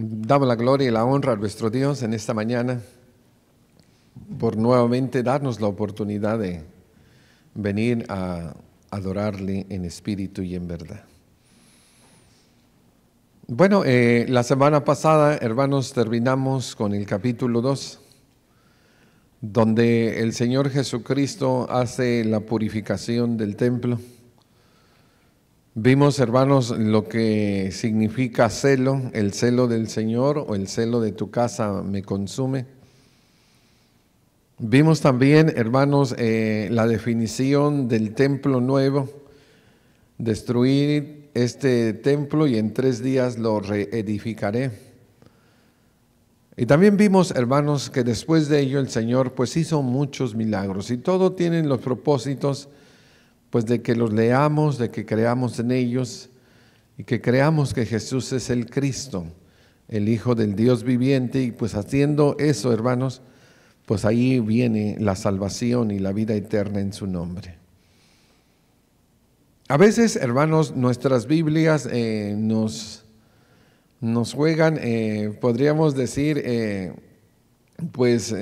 Damos la gloria y la honra a nuestro Dios en esta mañana por nuevamente darnos la oportunidad de venir a adorarle en espíritu y en verdad. Bueno, eh, la semana pasada, hermanos, terminamos con el capítulo 2, donde el Señor Jesucristo hace la purificación del templo. Vimos, hermanos, lo que significa celo, el celo del Señor o el celo de tu casa me consume. Vimos también, hermanos, eh, la definición del templo nuevo, destruir este templo y en tres días lo reedificaré. Y también vimos, hermanos, que después de ello el Señor pues hizo muchos milagros y todo tiene los propósitos pues de que los leamos, de que creamos en ellos y que creamos que Jesús es el Cristo, el Hijo del Dios viviente, y pues haciendo eso, hermanos, pues ahí viene la salvación y la vida eterna en su nombre. A veces, hermanos, nuestras Biblias eh, nos, nos, juegan, eh, podríamos decir, eh, pues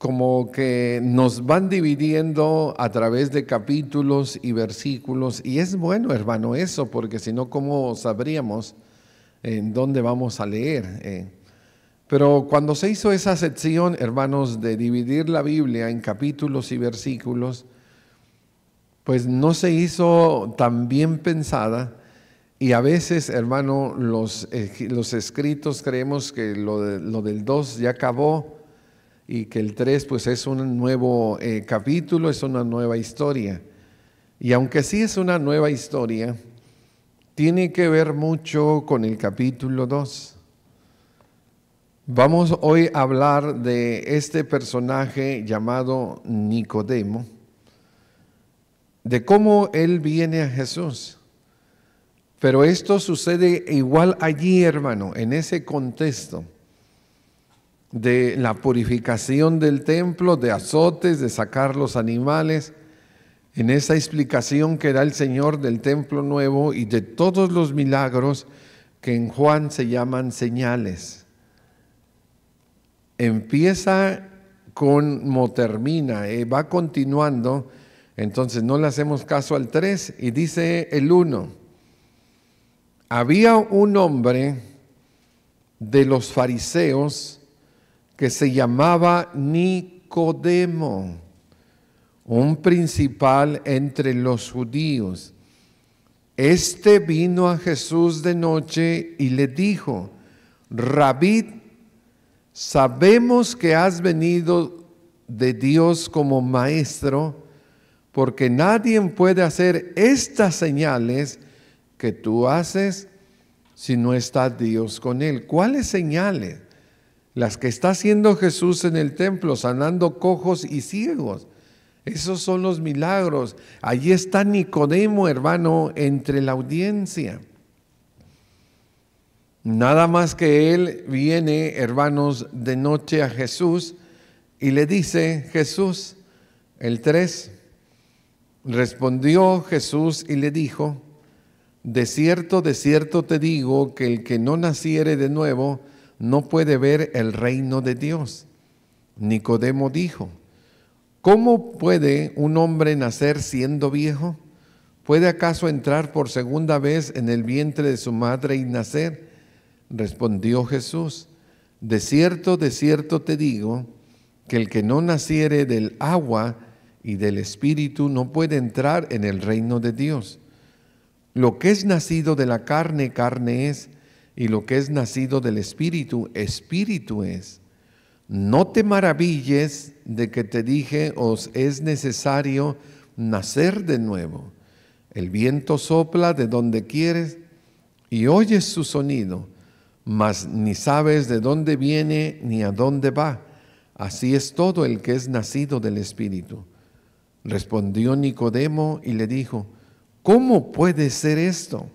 como que nos van dividiendo a través de capítulos y versículos. Y es bueno, hermano, eso, porque si no, ¿cómo sabríamos en eh, dónde vamos a leer? Eh? Pero cuando se hizo esa sección, hermanos, de dividir la Biblia en capítulos y versículos, pues no se hizo tan bien pensada. Y a veces, hermano, los, eh, los escritos creemos que lo, lo del 2 ya acabó y que el 3 pues es un nuevo eh, capítulo, es una nueva historia. Y aunque sí es una nueva historia, tiene que ver mucho con el capítulo 2. Vamos hoy a hablar de este personaje llamado Nicodemo, de cómo él viene a Jesús. Pero esto sucede igual allí, hermano, en ese contexto de la purificación del templo, de azotes, de sacar los animales. En esa explicación que da el Señor del templo nuevo y de todos los milagros que en Juan se llaman señales. Empieza como termina, eh, va continuando, entonces no le hacemos caso al 3 y dice el 1. Había un hombre de los fariseos, que se llamaba Nicodemo, un principal entre los judíos. Este vino a Jesús de noche y le dijo, Rabí, sabemos que has venido de Dios como maestro, porque nadie puede hacer estas señales que tú haces si no está Dios con él. ¿Cuáles señales? Las que está haciendo Jesús en el templo, sanando cojos y ciegos. Esos son los milagros. Allí está Nicodemo, hermano, entre la audiencia. Nada más que él viene, hermanos, de noche a Jesús y le dice, Jesús, el 3, respondió Jesús y le dijo, de cierto, de cierto te digo que el que no naciere de nuevo no puede ver el reino de Dios. Nicodemo dijo, ¿cómo puede un hombre nacer siendo viejo? ¿Puede acaso entrar por segunda vez en el vientre de su madre y nacer? Respondió Jesús, de cierto, de cierto te digo, que el que no naciere del agua y del espíritu no puede entrar en el reino de Dios. Lo que es nacido de la carne, carne es, y lo que es nacido del Espíritu, Espíritu es. No te maravilles de que te dije, os es necesario nacer de nuevo. El viento sopla de donde quieres y oyes su sonido, mas ni sabes de dónde viene ni a dónde va. Así es todo el que es nacido del Espíritu. Respondió Nicodemo y le dijo, ¿cómo puede ser esto?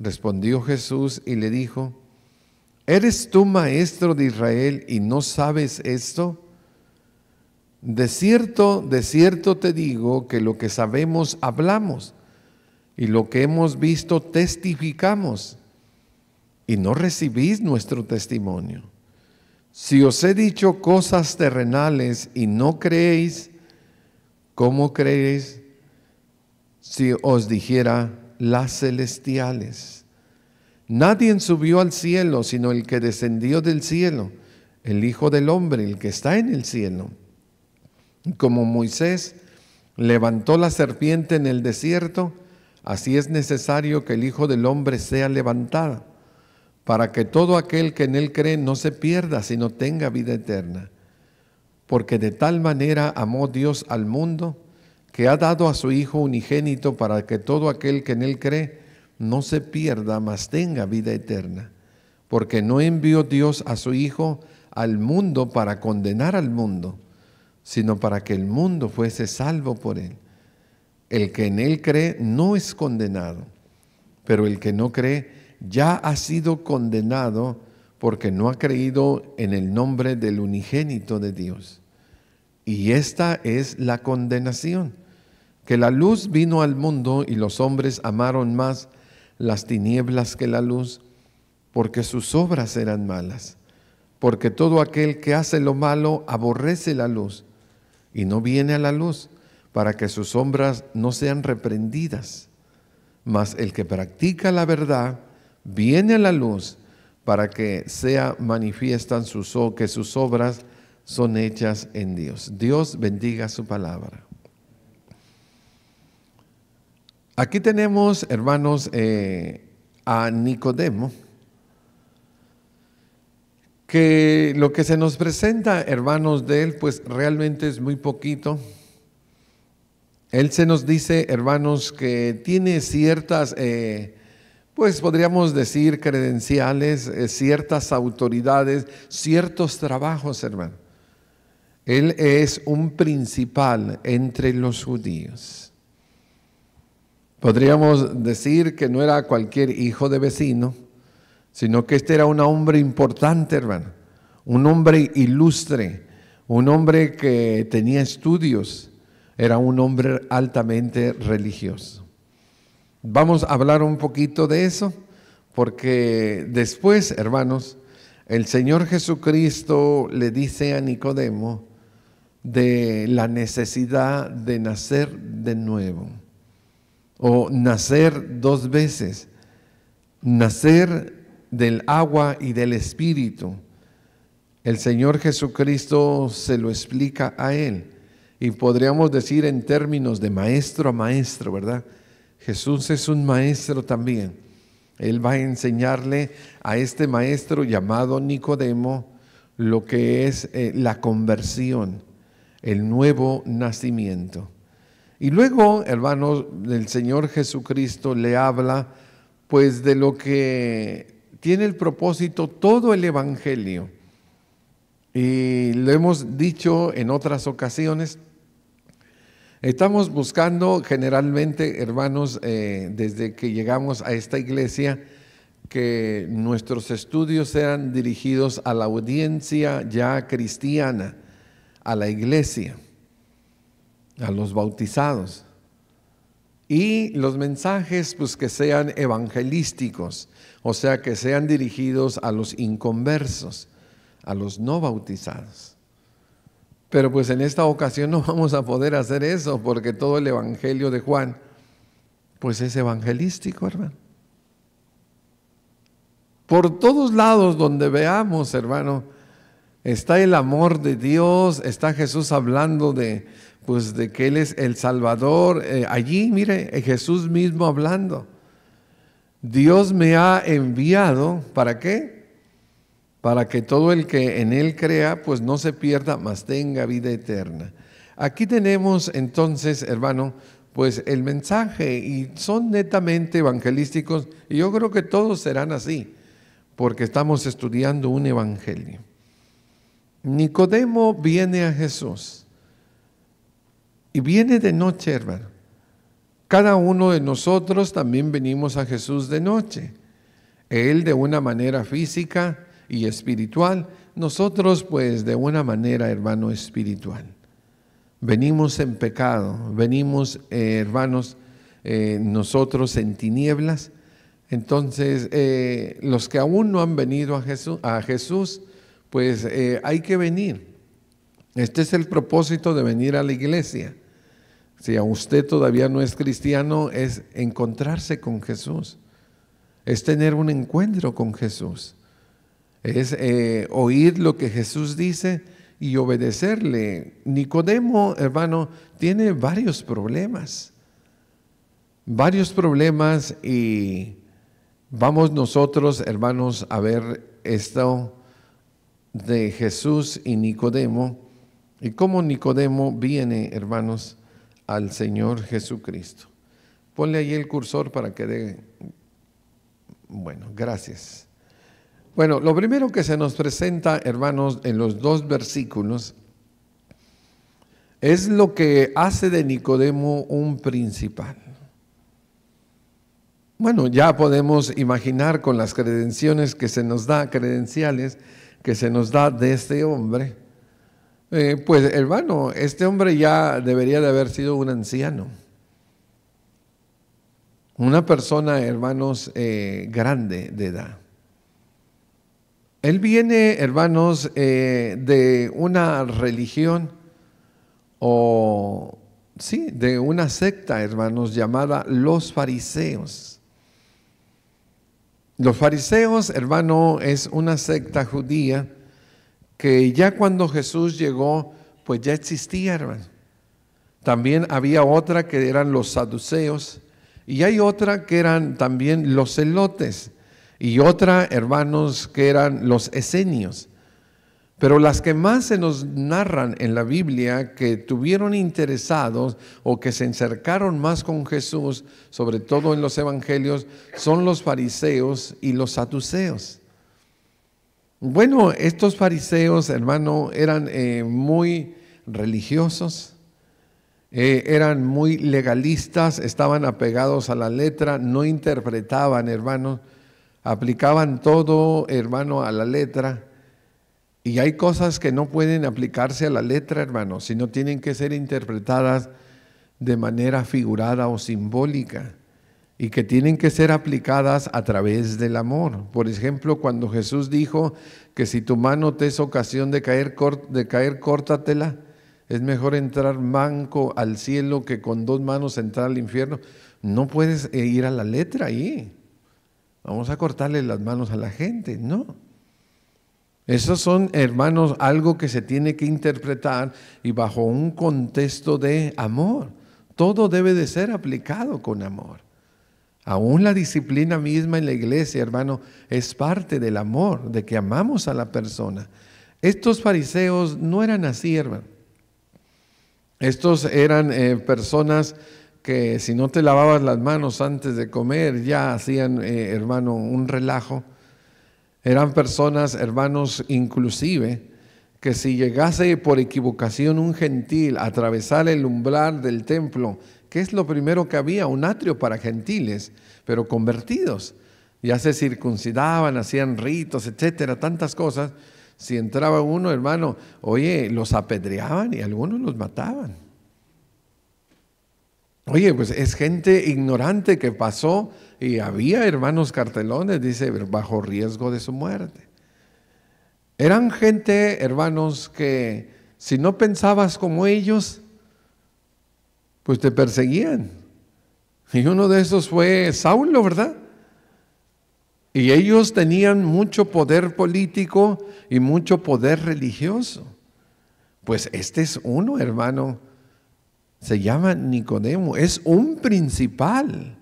Respondió Jesús y le dijo, ¿eres tú maestro de Israel y no sabes esto? De cierto, de cierto te digo que lo que sabemos hablamos y lo que hemos visto testificamos y no recibís nuestro testimonio. Si os he dicho cosas terrenales y no creéis, ¿cómo creéis si os dijera las celestiales. Nadie subió al cielo sino el que descendió del cielo, el Hijo del Hombre, el que está en el cielo. Como Moisés levantó la serpiente en el desierto, así es necesario que el Hijo del Hombre sea levantado, para que todo aquel que en él cree no se pierda, sino tenga vida eterna. Porque de tal manera amó Dios al mundo, que ha dado a su Hijo unigénito para que todo aquel que en Él cree no se pierda, mas tenga vida eterna. Porque no envió Dios a su Hijo al mundo para condenar al mundo, sino para que el mundo fuese salvo por Él. El que en Él cree no es condenado, pero el que no cree ya ha sido condenado porque no ha creído en el nombre del unigénito de Dios. Y esta es la condenación, que la luz vino al mundo y los hombres amaron más las tinieblas que la luz, porque sus obras eran malas, porque todo aquel que hace lo malo aborrece la luz y no viene a la luz para que sus sombras no sean reprendidas. Mas el que practica la verdad viene a la luz para que sea manifiestan que sus obras son hechas en Dios. Dios bendiga su palabra. Aquí tenemos, hermanos, eh, a Nicodemo, que lo que se nos presenta, hermanos, de él, pues realmente es muy poquito. Él se nos dice, hermanos, que tiene ciertas, eh, pues podríamos decir, credenciales, eh, ciertas autoridades, ciertos trabajos, hermano. Él es un principal entre los judíos. Podríamos decir que no era cualquier hijo de vecino, sino que este era un hombre importante, hermano, un hombre ilustre, un hombre que tenía estudios, era un hombre altamente religioso. Vamos a hablar un poquito de eso, porque después, hermanos, el Señor Jesucristo le dice a Nicodemo de la necesidad de nacer de nuevo o nacer dos veces, nacer del agua y del espíritu. El Señor Jesucristo se lo explica a él y podríamos decir en términos de maestro a maestro, ¿verdad? Jesús es un maestro también. Él va a enseñarle a este maestro llamado Nicodemo lo que es eh, la conversión el nuevo nacimiento. Y luego, hermanos, el Señor Jesucristo le habla pues de lo que tiene el propósito todo el Evangelio. Y lo hemos dicho en otras ocasiones. Estamos buscando generalmente, hermanos, eh, desde que llegamos a esta iglesia, que nuestros estudios sean dirigidos a la audiencia ya cristiana a la iglesia, a los bautizados. Y los mensajes, pues que sean evangelísticos, o sea, que sean dirigidos a los inconversos, a los no bautizados. Pero pues en esta ocasión no vamos a poder hacer eso, porque todo el Evangelio de Juan, pues es evangelístico, hermano. Por todos lados donde veamos, hermano, Está el amor de Dios, está Jesús hablando de, pues, de que Él es el Salvador. Eh, allí, mire, eh, Jesús mismo hablando. Dios me ha enviado, ¿para qué? Para que todo el que en Él crea, pues no se pierda, mas tenga vida eterna. Aquí tenemos entonces, hermano, pues el mensaje y son netamente evangelísticos y yo creo que todos serán así porque estamos estudiando un evangelio. Nicodemo viene a Jesús y viene de noche, hermano. Cada uno de nosotros también venimos a Jesús de noche. Él de una manera física y espiritual, nosotros pues de una manera, hermano, espiritual. Venimos en pecado, venimos, eh, hermanos, eh, nosotros en tinieblas. Entonces, eh, los que aún no han venido a Jesús, a Jesús pues eh, hay que venir. Este es el propósito de venir a la iglesia. Si a usted todavía no es cristiano, es encontrarse con Jesús. Es tener un encuentro con Jesús. Es eh, oír lo que Jesús dice y obedecerle. Nicodemo, hermano, tiene varios problemas. Varios problemas y vamos nosotros, hermanos, a ver esto de Jesús y Nicodemo y cómo Nicodemo viene, hermanos, al Señor Jesucristo. Ponle ahí el cursor para que dé... Bueno, gracias. Bueno, lo primero que se nos presenta, hermanos, en los dos versículos, es lo que hace de Nicodemo un principal. Bueno, ya podemos imaginar con las credenciales que se nos da, credenciales, que se nos da de este hombre, eh, pues hermano, este hombre ya debería de haber sido un anciano. Una persona, hermanos, eh, grande de edad. Él viene, hermanos, eh, de una religión o, sí, de una secta, hermanos, llamada los fariseos. Los fariseos, hermano, es una secta judía que ya cuando Jesús llegó, pues ya existía, hermano. También había otra que eran los saduceos y hay otra que eran también los celotes y otra, hermanos, que eran los esenios. Pero las que más se nos narran en la Biblia que tuvieron interesados o que se encercaron más con Jesús, sobre todo en los evangelios, son los fariseos y los saduceos. Bueno, estos fariseos, hermano, eran eh, muy religiosos, eh, eran muy legalistas, estaban apegados a la letra, no interpretaban, hermano, aplicaban todo, hermano, a la letra y hay cosas que no pueden aplicarse a la letra, hermanos, sino tienen que ser interpretadas de manera figurada o simbólica y que tienen que ser aplicadas a través del amor. Por ejemplo, cuando Jesús dijo que si tu mano te es ocasión de caer, de caer córtatela, es mejor entrar manco al cielo que con dos manos entrar al infierno. No puedes eh, ir a la letra ahí. Vamos a cortarle las manos a la gente, no. Esos son, hermanos, algo que se tiene que interpretar y bajo un contexto de amor. Todo debe de ser aplicado con amor. Aún la disciplina misma en la iglesia, hermano, es parte del amor, de que amamos a la persona. Estos fariseos no eran así, hermano. Estos eran eh, personas que si no te lavabas las manos antes de comer, ya hacían, eh, hermano, un relajo. Eran personas, hermanos, inclusive, que si llegase por equivocación un gentil a atravesar el umbral del templo, que es lo primero que había, un atrio para gentiles, pero convertidos, ya se circuncidaban, hacían ritos, etcétera, tantas cosas. Si entraba uno, hermano, oye, los apedreaban y algunos los mataban. Oye, pues es gente ignorante que pasó y había hermanos cartelones, dice, bajo riesgo de su muerte. Eran gente, hermanos, que si no pensabas como ellos, pues te perseguían. Y uno de esos fue Saulo, ¿verdad? Y ellos tenían mucho poder político y mucho poder religioso. Pues este es uno, hermano, se llama Nicodemo, es un principal.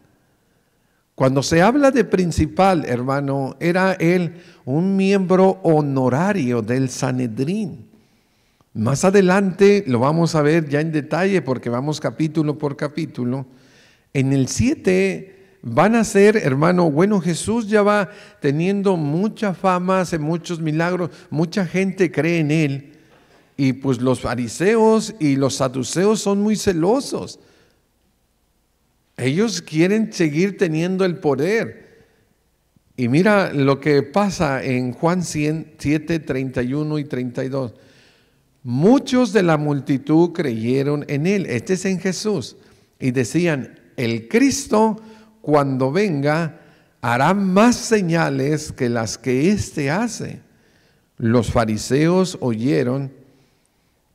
Cuando se habla de principal, hermano, era él un miembro honorario del Sanedrín. Más adelante lo vamos a ver ya en detalle porque vamos capítulo por capítulo. En el 7 van a ser, hermano, bueno, Jesús ya va teniendo mucha fama, hace muchos milagros, mucha gente cree en él. Y pues los fariseos y los saduceos son muy celosos. Ellos quieren seguir teniendo el poder. Y mira lo que pasa en Juan 7, 31 y 32. Muchos de la multitud creyeron en él, este es en Jesús, y decían, el Cristo cuando venga hará más señales que las que éste hace. Los fariseos oyeron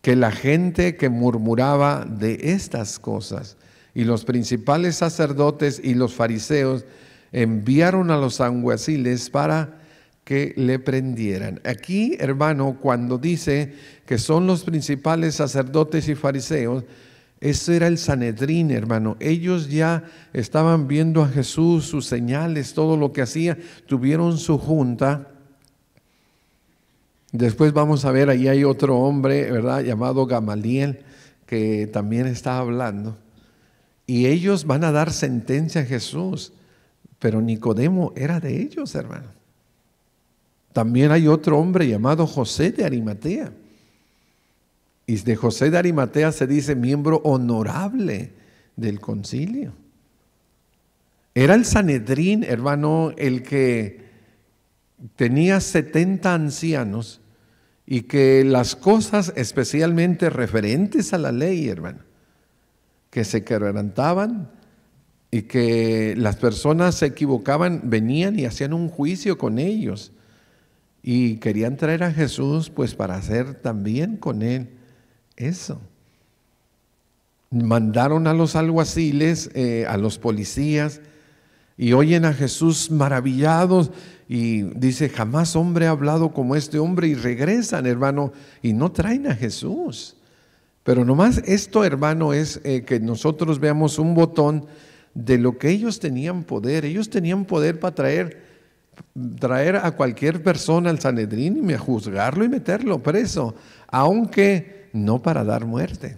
que la gente que murmuraba de estas cosas y los principales sacerdotes y los fariseos enviaron a los alguaciles para que le prendieran. Aquí, hermano, cuando dice que son los principales sacerdotes y fariseos, eso era el Sanedrín, hermano. Ellos ya estaban viendo a Jesús, sus señales, todo lo que hacía. Tuvieron su junta Después vamos a ver, ahí hay otro hombre, ¿verdad? Llamado Gamaliel, que también está hablando. Y ellos van a dar sentencia a Jesús, pero Nicodemo era de ellos, hermano. También hay otro hombre llamado José de Arimatea. Y de José de Arimatea se dice miembro honorable del concilio. Era el Sanedrín, hermano, el que tenía 70 ancianos y que las cosas especialmente referentes a la ley, hermano, que se quebrantaban y que las personas se equivocaban, venían y hacían un juicio con ellos. Y querían traer a Jesús pues para hacer también con él eso. Mandaron a los alguaciles, eh, a los policías, y oyen a Jesús maravillados y dice, jamás hombre ha hablado como este hombre y regresan, hermano, y no traen a Jesús. Pero nomás esto, hermano, es eh, que nosotros veamos un botón de lo que ellos tenían poder. Ellos tenían poder para traer, traer a cualquier persona al Sanedrín y juzgarlo y meterlo preso, aunque no para dar muerte.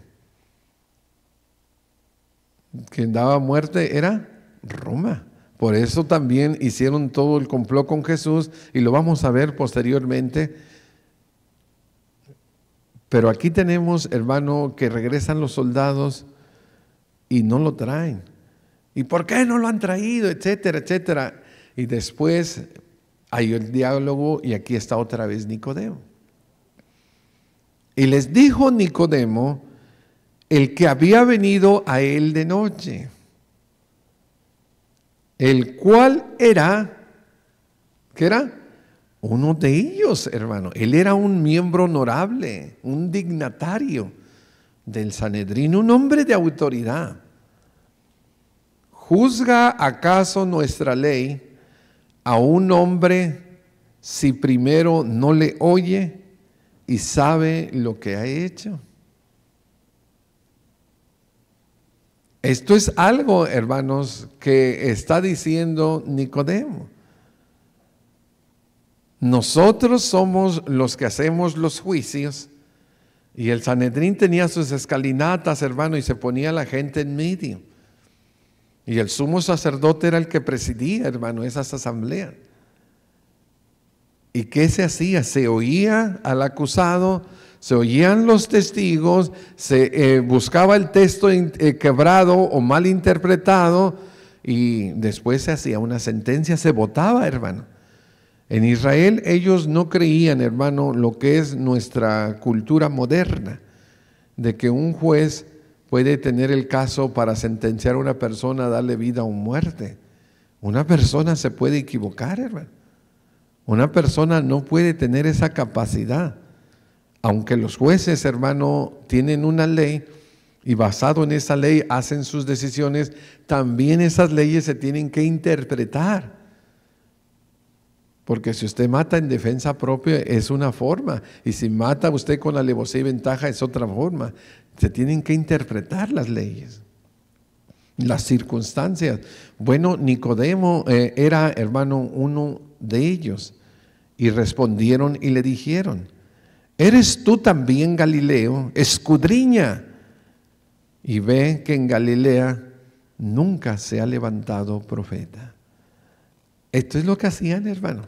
Quien daba muerte era Roma. Por eso también hicieron todo el complot con Jesús y lo vamos a ver posteriormente. Pero aquí tenemos, hermano, que regresan los soldados y no lo traen. ¿Y por qué no lo han traído? Etcétera, etcétera. Y después hay el diálogo y aquí está otra vez Nicodemo. Y les dijo Nicodemo, el que había venido a él de noche el cual era, ¿qué era? Uno de ellos, hermano. Él era un miembro honorable, un dignatario del Sanedrín, un hombre de autoridad. ¿Juzga acaso nuestra ley a un hombre si primero no le oye y sabe lo que ha hecho? Esto es algo, hermanos, que está diciendo Nicodemo. Nosotros somos los que hacemos los juicios. Y el Sanedrín tenía sus escalinatas, hermano, y se ponía la gente en medio. Y el sumo sacerdote era el que presidía, hermano, esas asambleas. ¿Y qué se hacía? Se oía al acusado se oían los testigos, se eh, buscaba el texto eh, quebrado o mal interpretado y después se hacía una sentencia, se votaba, hermano. En Israel ellos no creían, hermano, lo que es nuestra cultura moderna, de que un juez puede tener el caso para sentenciar a una persona, darle vida o muerte. Una persona se puede equivocar, hermano. Una persona no puede tener esa capacidad aunque los jueces, hermano, tienen una ley y basado en esa ley hacen sus decisiones, también esas leyes se tienen que interpretar. Porque si usted mata en defensa propia es una forma, y si mata usted con alevosía y ventaja es otra forma. Se tienen que interpretar las leyes, las circunstancias. Bueno, Nicodemo eh, era, hermano, uno de ellos, y respondieron y le dijeron, ¿Eres tú también Galileo? Escudriña y ve que en Galilea nunca se ha levantado profeta. Esto es lo que hacían, hermano.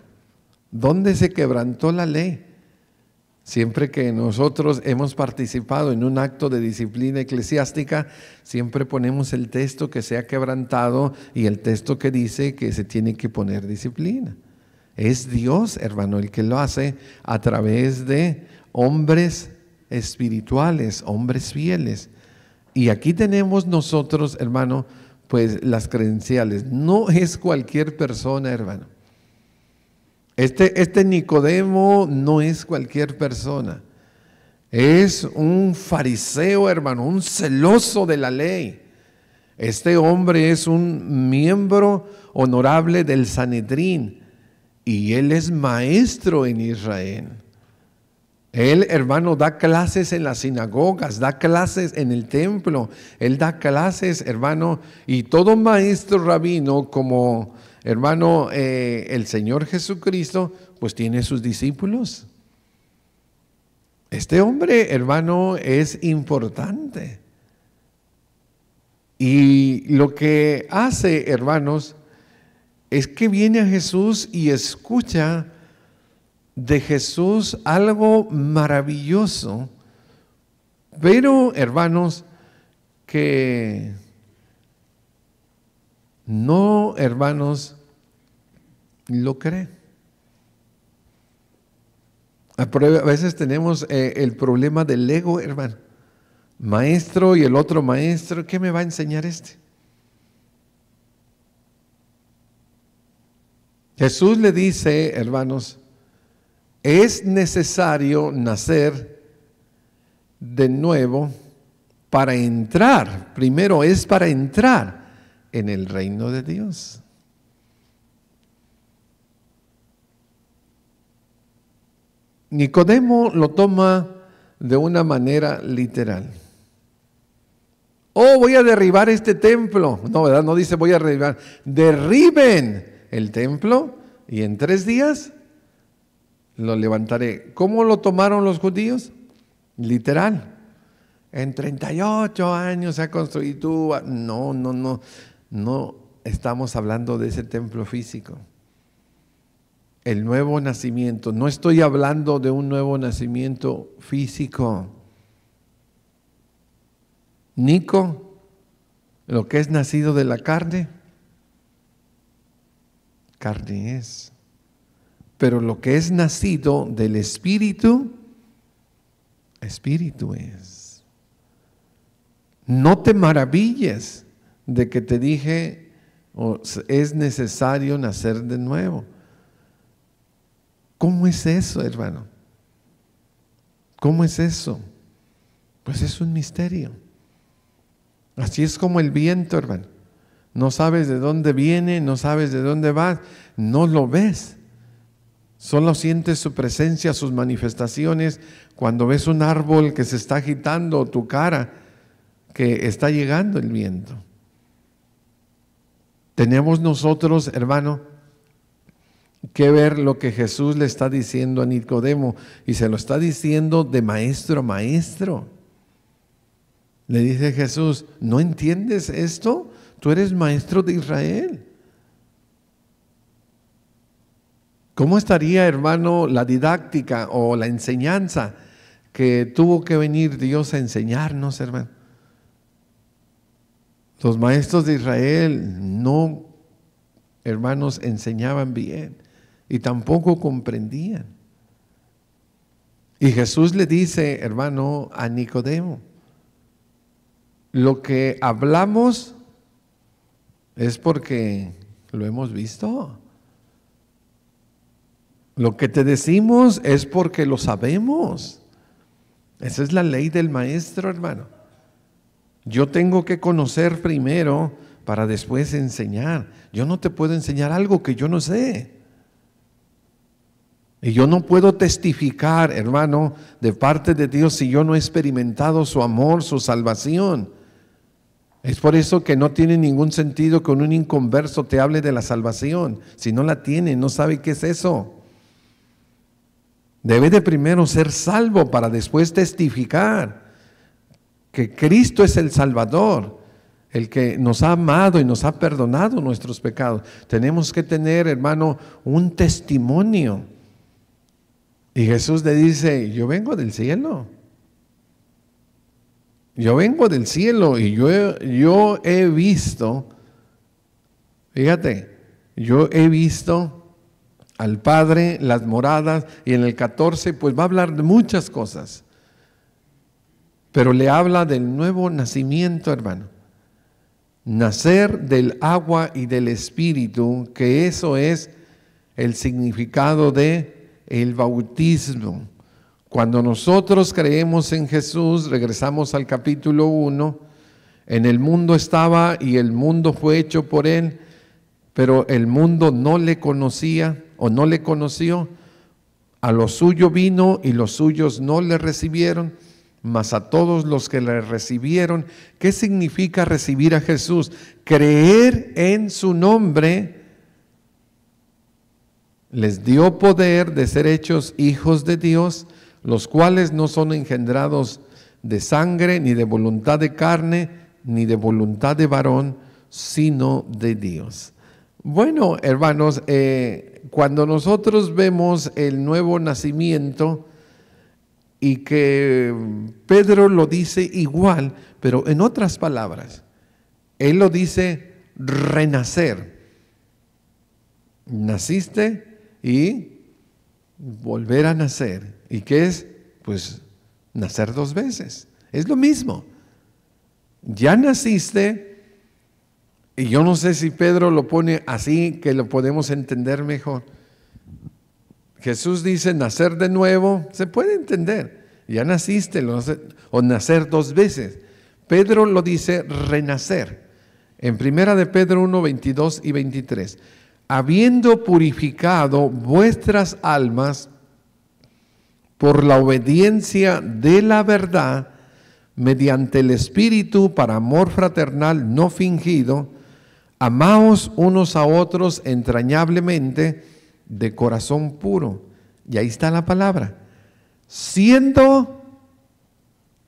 ¿Dónde se quebrantó la ley? Siempre que nosotros hemos participado en un acto de disciplina eclesiástica, siempre ponemos el texto que se ha quebrantado y el texto que dice que se tiene que poner disciplina. Es Dios, hermano, el que lo hace a través de hombres espirituales, hombres fieles. Y aquí tenemos nosotros, hermano, pues las credenciales. No es cualquier persona, hermano. Este, este Nicodemo no es cualquier persona. Es un fariseo, hermano, un celoso de la ley. Este hombre es un miembro honorable del Sanedrín y él es maestro en Israel. Él, hermano, da clases en las sinagogas, da clases en el templo, él da clases, hermano, y todo maestro rabino, como hermano, eh, el Señor Jesucristo, pues tiene sus discípulos. Este hombre, hermano, es importante. Y lo que hace, hermanos, es que viene a Jesús y escucha de Jesús algo maravilloso, pero hermanos, que no, hermanos, lo cree. A veces tenemos eh, el problema del ego, hermano. Maestro y el otro maestro, ¿qué me va a enseñar este? Jesús le dice, hermanos, es necesario nacer de nuevo para entrar. Primero es para entrar en el reino de Dios. Nicodemo lo toma de una manera literal. Oh, voy a derribar este templo. No, ¿verdad? No dice voy a derribar. Derriben el templo y en tres días lo levantaré. ¿Cómo lo tomaron los judíos? Literal. En 38 años se ha construido. Tú, no, no, no. No estamos hablando de ese templo físico. El nuevo nacimiento. No estoy hablando de un nuevo nacimiento físico. Nico, lo que es nacido de la carne, carne es. Pero lo que es nacido del Espíritu, Espíritu es. No te maravilles de que te dije, es necesario nacer de nuevo. ¿Cómo es eso, hermano? ¿Cómo es eso? Pues es un misterio. Así es como el viento, hermano. No sabes de dónde viene, no sabes de dónde va, no lo ves. Solo sientes su presencia, sus manifestaciones, cuando ves un árbol que se está agitando, tu cara, que está llegando el viento. Tenemos nosotros, hermano, que ver lo que Jesús le está diciendo a Nicodemo y se lo está diciendo de maestro a maestro. Le dice Jesús, ¿no entiendes esto? Tú eres maestro de Israel. ¿Cómo estaría, hermano, la didáctica o la enseñanza que tuvo que venir Dios a enseñarnos, hermano? Los maestros de Israel no, hermanos, enseñaban bien y tampoco comprendían. Y Jesús le dice, hermano, a Nicodemo, lo que hablamos es porque lo hemos visto. Lo que te decimos es porque lo sabemos. Esa es la ley del maestro, hermano. Yo tengo que conocer primero para después enseñar. Yo no te puedo enseñar algo que yo no sé. Y yo no puedo testificar, hermano, de parte de Dios si yo no he experimentado su amor, su salvación. Es por eso que no tiene ningún sentido que un inconverso te hable de la salvación. Si no la tiene, no sabe qué es eso. Debe de primero ser salvo para después testificar que Cristo es el Salvador, el que nos ha amado y nos ha perdonado nuestros pecados. Tenemos que tener, hermano, un testimonio. Y Jesús le dice, yo vengo del cielo. Yo vengo del cielo y yo, yo he visto, fíjate, yo he visto al Padre, las moradas, y en el 14 pues va a hablar de muchas cosas. Pero le habla del nuevo nacimiento, hermano. Nacer del agua y del espíritu, que eso es el significado de el bautismo. Cuando nosotros creemos en Jesús, regresamos al capítulo 1, en el mundo estaba y el mundo fue hecho por él, pero el mundo no le conocía o no le conoció, a lo suyo vino y los suyos no le recibieron, mas a todos los que le recibieron, ¿qué significa recibir a Jesús? Creer en su nombre les dio poder de ser hechos hijos de Dios, los cuales no son engendrados de sangre, ni de voluntad de carne, ni de voluntad de varón, sino de Dios. Bueno, hermanos, eh, cuando nosotros vemos el nuevo nacimiento y que Pedro lo dice igual, pero en otras palabras, él lo dice renacer. Naciste y volver a nacer. ¿Y qué es? Pues nacer dos veces. Es lo mismo. Ya naciste, y yo no sé si Pedro lo pone así que lo podemos entender mejor. Jesús dice, nacer de nuevo, se puede entender. Ya naciste, o nacer dos veces. Pedro lo dice renacer. En primera de Pedro 1, 22 y 23. Habiendo purificado vuestras almas por la obediencia de la verdad, mediante el Espíritu para amor fraternal no fingido, Amaos unos a otros entrañablemente de corazón puro. Y ahí está la palabra. Siendo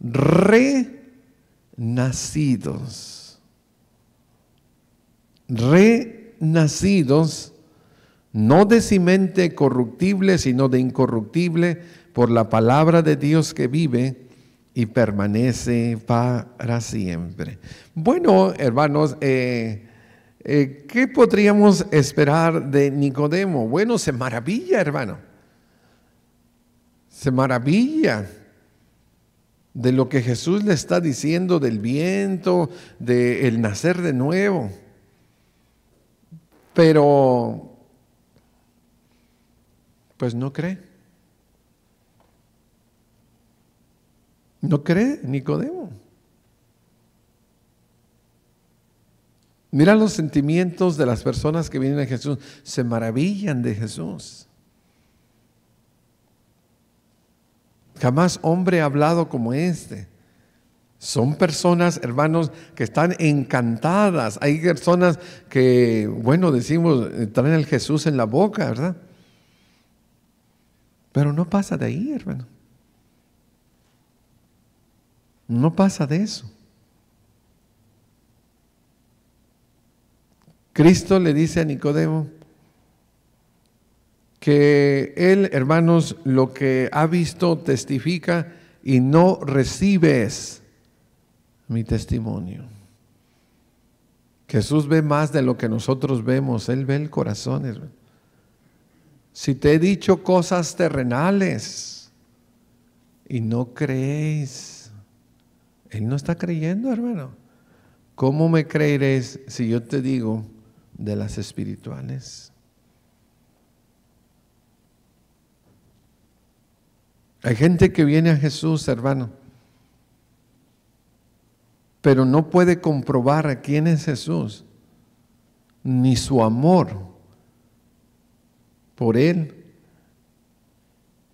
renacidos. Renacidos no de cimente corruptible, sino de incorruptible, por la palabra de Dios que vive y permanece para siempre. Bueno, hermanos, eh, eh, ¿Qué podríamos esperar de Nicodemo? Bueno, se maravilla, hermano. Se maravilla de lo que Jesús le está diciendo del viento, del nacer de nuevo. Pero, pues no cree. No cree Nicodemo. Mira los sentimientos de las personas que vienen a Jesús. Se maravillan de Jesús. Jamás hombre ha hablado como este. Son personas, hermanos, que están encantadas. Hay personas que, bueno, decimos, eh, traen el Jesús en la boca, ¿verdad? Pero no pasa de ahí, hermano. No pasa de eso. Cristo le dice a Nicodemo que él, hermanos, lo que ha visto testifica y no recibes mi testimonio. Jesús ve más de lo que nosotros vemos, Él ve el corazón. Si te he dicho cosas terrenales y no creéis, Él no está creyendo, hermano. ¿Cómo me creeréis si yo te digo? de las espirituales. Hay gente que viene a Jesús, hermano, pero no puede comprobar a quién es Jesús, ni su amor por Él.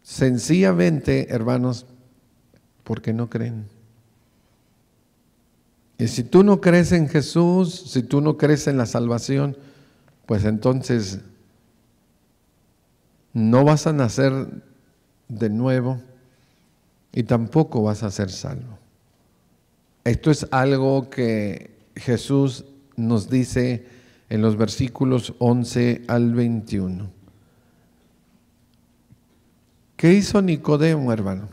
Sencillamente, hermanos, porque no creen. Y si tú no crees en Jesús, si tú no crees en la salvación, pues entonces no vas a nacer de nuevo y tampoco vas a ser salvo. Esto es algo que Jesús nos dice en los versículos 11 al 21. ¿Qué hizo Nicodemo, hermano?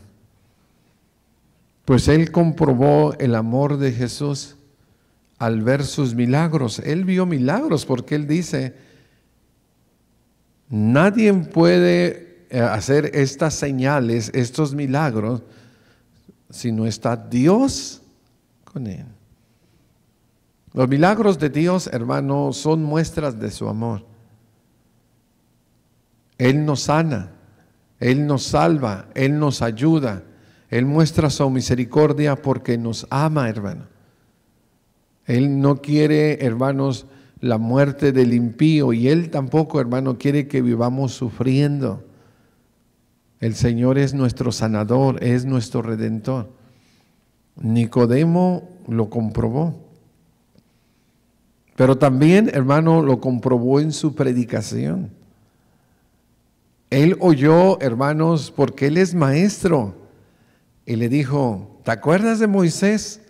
Pues él comprobó el amor de Jesús al ver sus milagros. Él vio milagros porque él dice, nadie puede eh, hacer estas señales, estos milagros, si no está Dios con él. Los milagros de Dios, hermano, son muestras de su amor. Él nos sana, Él nos salva, Él nos ayuda. Él muestra su misericordia porque nos ama, hermano. Él no quiere, hermanos, la muerte del impío y Él tampoco, hermano, quiere que vivamos sufriendo. El Señor es nuestro sanador, es nuestro redentor. Nicodemo lo comprobó. Pero también, hermano, lo comprobó en su predicación. Él oyó, hermanos, porque Él es maestro y le dijo, ¿te acuerdas de Moisés?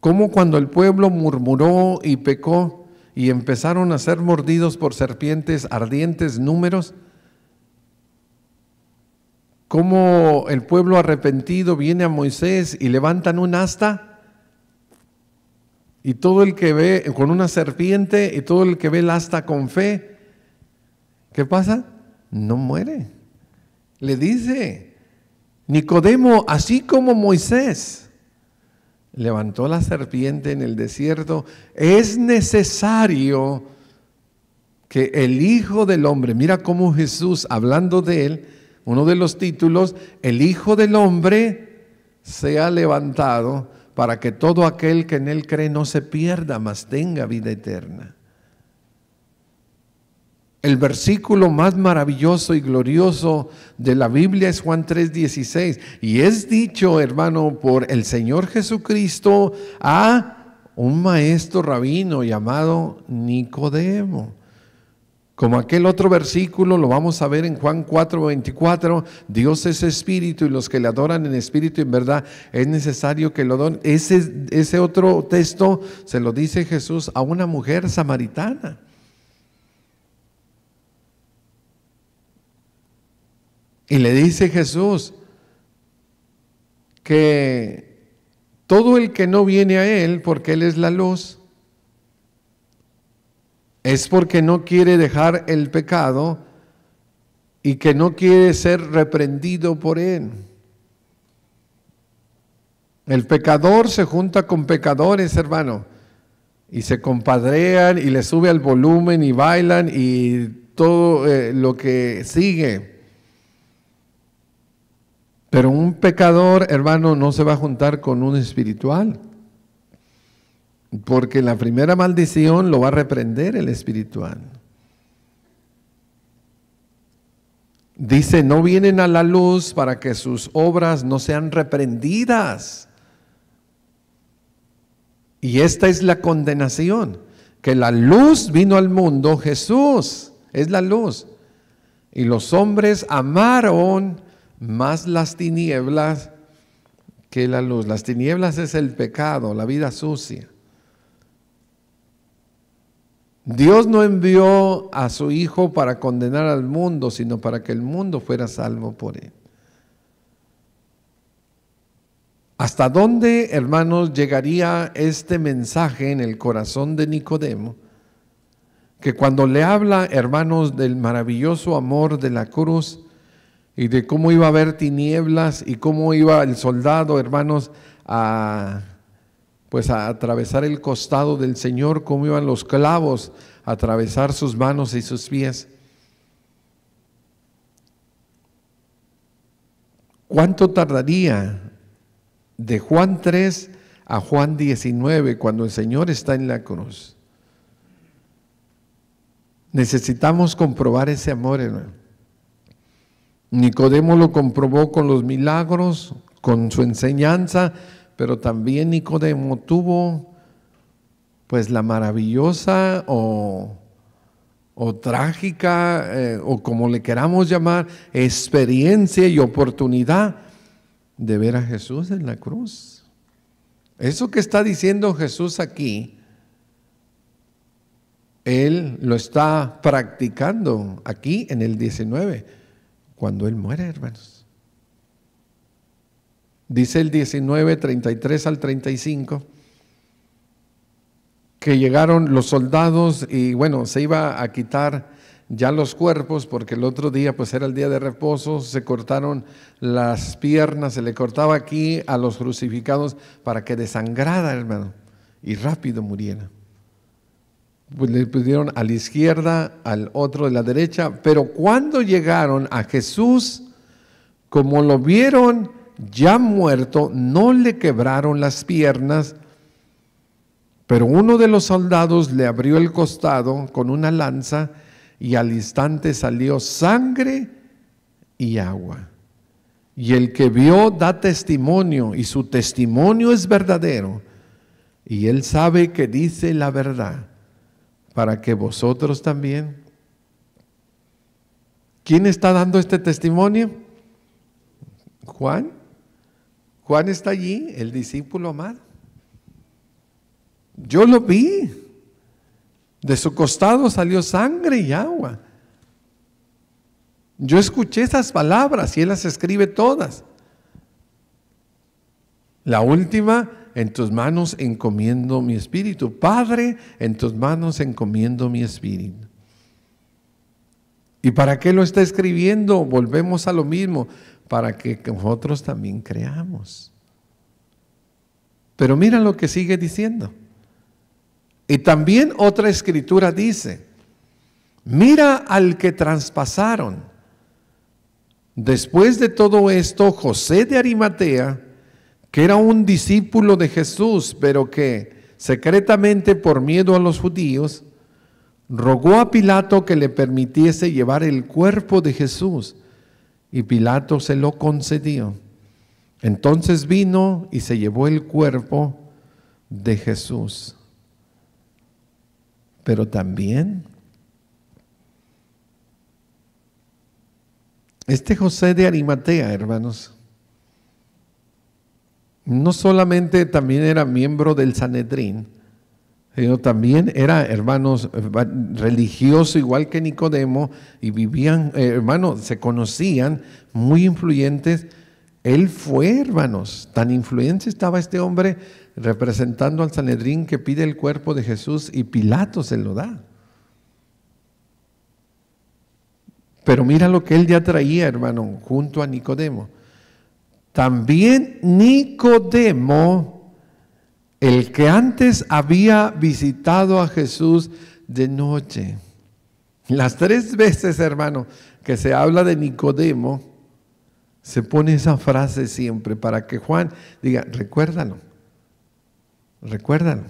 Cómo cuando el pueblo murmuró y pecó y empezaron a ser mordidos por serpientes ardientes números, cómo el pueblo arrepentido viene a Moisés y levantan un asta y todo el que ve con una serpiente y todo el que ve el asta con fe, ¿qué pasa? No muere. Le dice, Nicodemo, así como Moisés levantó la serpiente en el desierto, es necesario que el Hijo del Hombre, mira cómo Jesús, hablando de él, uno de los títulos, el Hijo del Hombre sea levantado para que todo aquel que en él cree no se pierda, mas tenga vida eterna. El versículo más maravilloso y glorioso de la Biblia es Juan 3:16 y es dicho, hermano, por el Señor Jesucristo a un maestro rabino llamado Nicodemo. Como aquel otro versículo lo vamos a ver en Juan 4:24, Dios es espíritu y los que le adoran en espíritu y en verdad es necesario que lo donen. Ese, ese otro texto se lo dice Jesús a una mujer samaritana. Y le dice Jesús que todo el que no viene a Él, porque Él es la luz, es porque no quiere dejar el pecado y que no quiere ser reprendido por Él. El pecador se junta con pecadores, hermano, y se compadrean y le sube al volumen y bailan y todo eh, lo que sigue. Pero un pecador, hermano, no se va a juntar con un espiritual. Porque la primera maldición lo va a reprender el espiritual. Dice, no vienen a la luz para que sus obras no sean reprendidas. Y esta es la condenación, que la luz vino al mundo, Jesús es la luz. Y los hombres amaron más las tinieblas que la luz. Las tinieblas es el pecado, la vida sucia. Dios no envió a su Hijo para condenar al mundo, sino para que el mundo fuera salvo por él. ¿Hasta dónde, hermanos, llegaría este mensaje en el corazón de Nicodemo? Que cuando le habla, hermanos, del maravilloso amor de la cruz, y de cómo iba a haber tinieblas y cómo iba el soldado, hermanos, a pues a atravesar el costado del Señor, cómo iban los clavos a atravesar sus manos y sus pies. ¿Cuánto tardaría de Juan 3 a Juan 19 cuando el Señor está en la cruz? Necesitamos comprobar ese amor, hermano. Nicodemo lo comprobó con los milagros, con su enseñanza, pero también Nicodemo tuvo pues la maravillosa o, trágica eh, o como le queramos llamar experiencia y oportunidad de ver a Jesús en la cruz. Eso que está diciendo Jesús aquí, Él lo está practicando aquí en el 19 cuando Él muere, hermanos. Dice el 19, 33 al 35, que llegaron los soldados y bueno, se iba a quitar ya los cuerpos, porque el otro día pues era el día de reposo, se cortaron las piernas, se le cortaba aquí a los crucificados para que desangrada, hermano, y rápido muriera. Pues, le pusieron a la izquierda, al otro de la derecha, pero cuando llegaron a Jesús, como lo vieron ya muerto, no le quebraron las piernas, pero uno de los soldados le abrió el costado con una lanza y al instante salió sangre y agua. Y el que vio da testimonio y su testimonio es verdadero. Y él sabe que dice la verdad para que vosotros también. ¿Quién está dando este testimonio? Juan. Juan está allí, el discípulo amado. Yo lo vi. De su costado salió sangre y agua. Yo escuché esas palabras y él las escribe todas. La última en tus manos encomiendo mi espíritu. Padre, en tus manos encomiendo mi espíritu. ¿Y para qué lo está escribiendo? Volvemos a lo mismo, para que nosotros también creamos. Pero mira lo que sigue diciendo. Y también otra escritura dice, mira al que traspasaron. Después de todo esto, José de Arimatea, que era un discípulo de Jesús, pero que secretamente por miedo a los judíos, rogó a Pilato que le permitiese llevar el cuerpo de Jesús, y Pilato se lo concedió. Entonces vino y se llevó el cuerpo de Jesús. Pero también este José de Arimatea, hermanos, no solamente también era miembro del Sanedrín, sino también era, hermanos, eh, religioso igual que Nicodemo, y vivían, eh, hermano, hermanos, se conocían, muy influyentes. Él fue, hermanos, tan influyente estaba este hombre representando al Sanedrín que pide el cuerpo de Jesús y Pilato se lo da. Pero mira lo que él ya traía, hermano, junto a Nicodemo. También Nicodemo, el que antes había visitado a Jesús de noche. Las tres veces, hermano, que se habla de Nicodemo, se pone esa frase siempre para que Juan diga, recuérdalo, recuérdalo.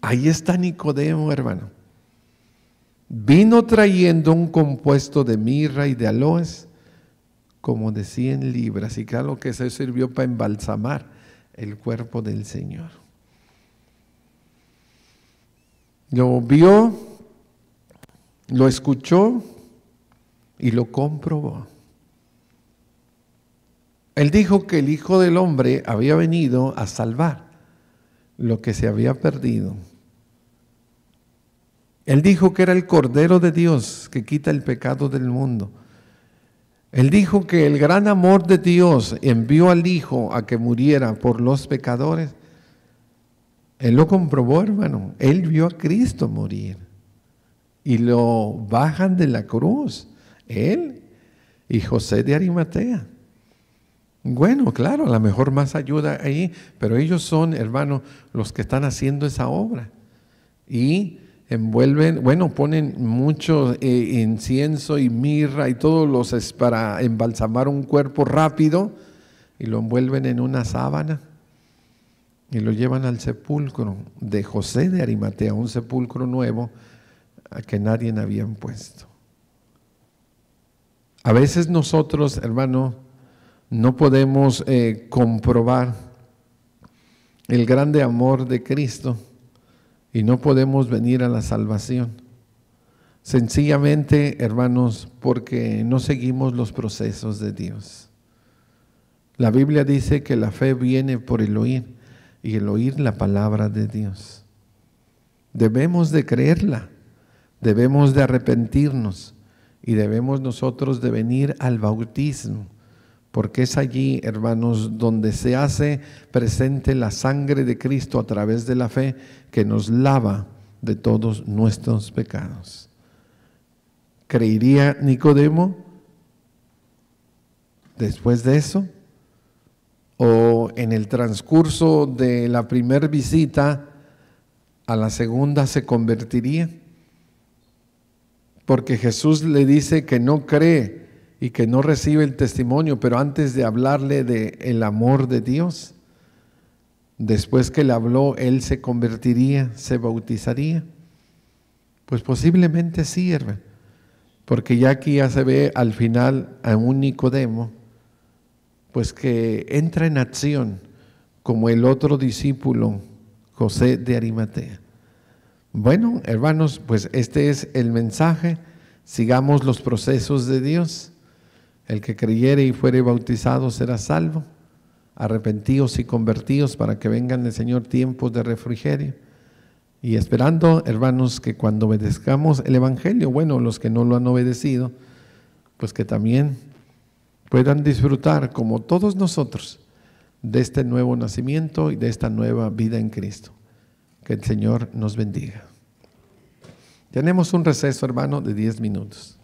Ahí está Nicodemo, hermano. Vino trayendo un compuesto de mirra y de aloes como de 100 libras, y claro que se sirvió para embalsamar el cuerpo del Señor. Lo vio, lo escuchó y lo comprobó. Él dijo que el Hijo del Hombre había venido a salvar lo que se había perdido. Él dijo que era el Cordero de Dios que quita el pecado del mundo. Él dijo que el gran amor de Dios envió al Hijo a que muriera por los pecadores. Él lo comprobó, hermano. Él vio a Cristo morir. Y lo bajan de la cruz. Él y José de Arimatea. Bueno, claro, a lo mejor más ayuda ahí, pero ellos son, hermano, los que están haciendo esa obra. Y envuelven, bueno, ponen mucho eh, incienso y mirra y todos los para embalsamar un cuerpo rápido y lo envuelven en una sábana y lo llevan al sepulcro de José de Arimatea, un sepulcro nuevo que nadie había puesto. A veces nosotros, hermano, no podemos eh, comprobar el grande amor de Cristo y no podemos venir a la salvación. Sencillamente, hermanos, porque no seguimos los procesos de Dios. La Biblia dice que la fe viene por el oír y el oír la palabra de Dios. Debemos de creerla, debemos de arrepentirnos y debemos nosotros de venir al bautismo porque es allí, hermanos, donde se hace presente la sangre de Cristo a través de la fe que nos lava de todos nuestros pecados. ¿Creería Nicodemo después de eso? ¿O en el transcurso de la primera visita a la segunda se convertiría? Porque Jesús le dice que no cree y que no recibe el testimonio, pero antes de hablarle de el amor de Dios, después que le habló, él se convertiría, se bautizaría. Pues posiblemente sí, Porque ya aquí ya se ve al final a un Nicodemo, pues que entra en acción como el otro discípulo, José de Arimatea. Bueno, hermanos, pues este es el mensaje. Sigamos los procesos de Dios. El que creyere y fuere bautizado será salvo. arrepentidos y convertidos para que vengan el Señor tiempos de refrigerio. Y esperando, hermanos, que cuando obedezcamos el Evangelio, bueno, los que no lo han obedecido, pues que también puedan disfrutar, como todos nosotros, de este nuevo nacimiento y de esta nueva vida en Cristo. Que el Señor nos bendiga. Tenemos un receso, hermano, de 10 minutos.